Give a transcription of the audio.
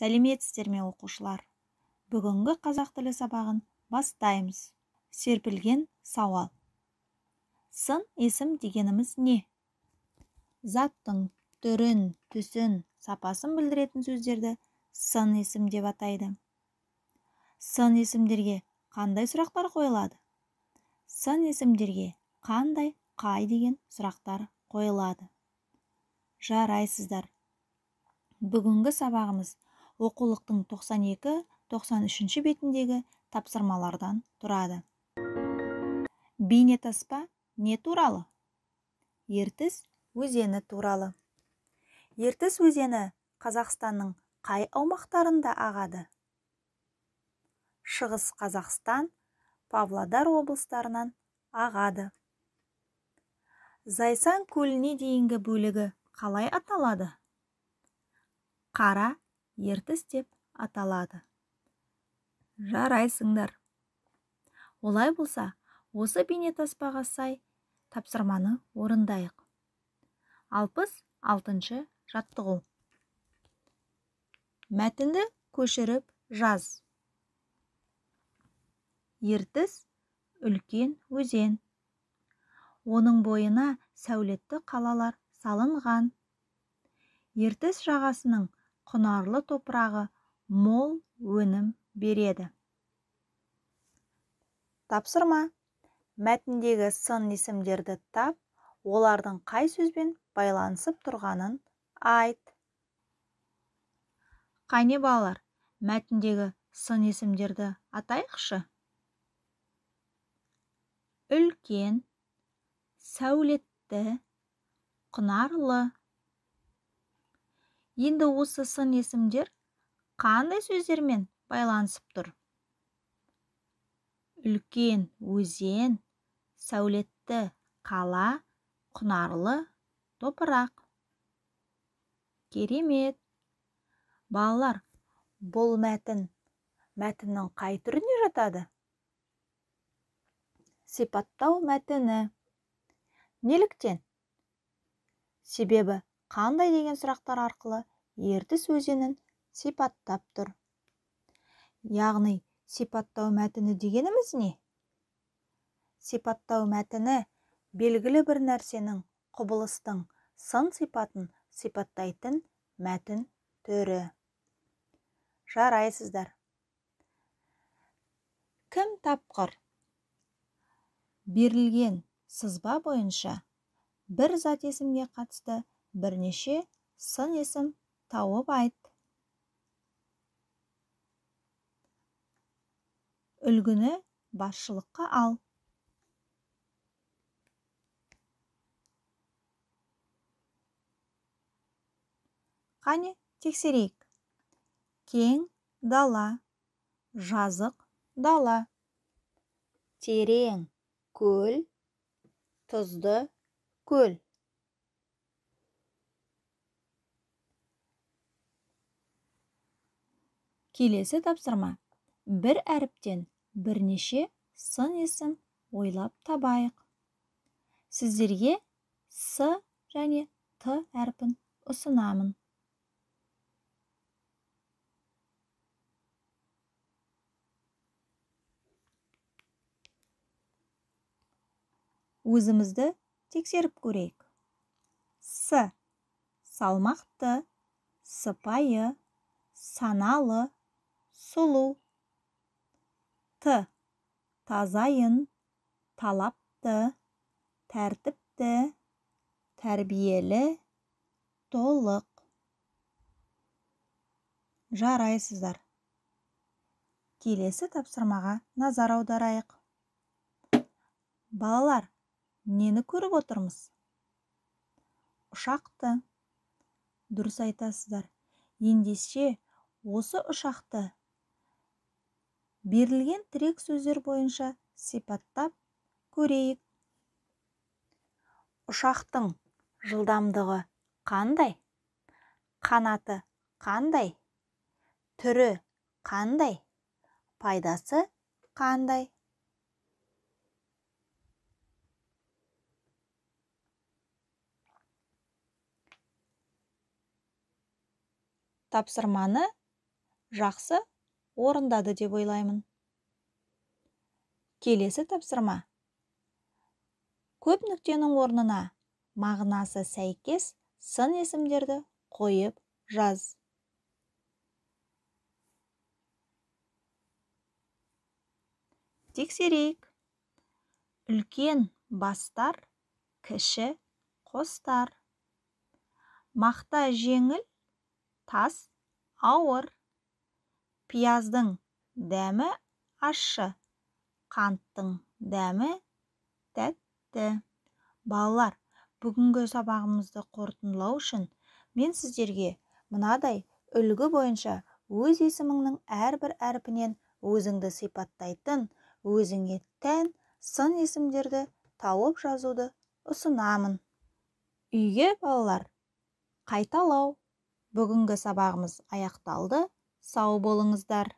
сәлеметсіздер ме оқушылар бүгінгі қазақ тілі сабағын бастаймыз серпілген сауал сын есім дегеніміз не заттың түрін түсін сапасын білдіретін сөздерді сын есім деп атайды сын есімдерге қандай сұрақтар қойылады сын есімдерге қандай қай деген сұрақтар қойылады жарайсыздар бүгінгі сабағымыз оқулықтың 92-93 бетіндегі тапсырмалардан тұрады бейнетаспа не туралы ертіс өзені туралы ертіс өзені қазақстанның қай аумақтарында ағады шығыс қазақстан павлодар облыстарынан ағады зайсан көліне дейінгі бөлігі қалай аталады қара ертіс деп аталады жарайсыңдар олай болса осы бейнетаспаға сай тапсырманы орындайық алпыс алтыншы жаттығу мәтінді көшіріп жаз ертіс үлкен өзен оның бойына сәулетті қалалар салынған ертіс жағасының құнарлы топырағы мол өнім береді тапсырма мәтіндегі сын есімдерді тап олардың қай сөзбен байланысып тұрғанын айт қане балалар мәтіндегі сын есімдерді атайықшы үлкен сәулетті құнарлы енді осы сын есімдер қандай сөздермен байланысып тұр үлкен өзен сәулетті қала құнарлы топырақ керемет балалар бұл мәтін мәтіннің қай түріне жатады сипаттау мәтіні неліктен себебі қандай деген сұрақтар арқылы ертіс өзенін сипаттап тұр яғни сипаттау мәтіні дегеніміз не сипаттау мәтіні белгілі бір нәрсенің құбылыстың сын сипатын сипаттайтын мәтін түрі жарайсыздар кім тапқыр берілген сызба бойынша бір зат есімге қатысты бірнеше сын есім тауып айт үлгіні басшылыққа ал қане тексерейік кең дала жазық дала терең көл тұзды көл келесі тапсырма бір әріптен бірнеше сын есім ойлап табайық сіздерге с және т әрпін ұсынамын өзімізді тексеріп көрейік с салмақты сыпайы саналы сұлу т тазайын талапты тәртіпті тәрбиелі толық жарайсыздар келесі тапсырмаға назар аударайық балалар нені көріп отырмыз ұшақты дұрыс айтасыздар ендеше осы ұшақты берілген тірек сөздер бойынша сипаттап көрейік ұшақтың жылдамдығы қандай қанаты қандай түрі қандай пайдасы қандай тапсырманы жақсы орындады деп ойлаймын келесі тапсырма көп нүктенің орнына мағынасы сәйкес сын есімдерді қойып жаз тексерейік үлкен бастар кіші қостар мақта жеңіл тас ауыр пияздың дәмі ащы қанттың дәмі тәтті балалар бүгінгі сабағымызды қорытындылау үшін мен сіздерге мынадай үлгі бойынша өз есіміңнің әрбір әрпінен өзіңді сипаттайтын өзіңе тән сын есімдерді тауып жазуды ұсынамын үйге балалар қайталау бүгінгі сабағымыз аяқталды сау болыңыздар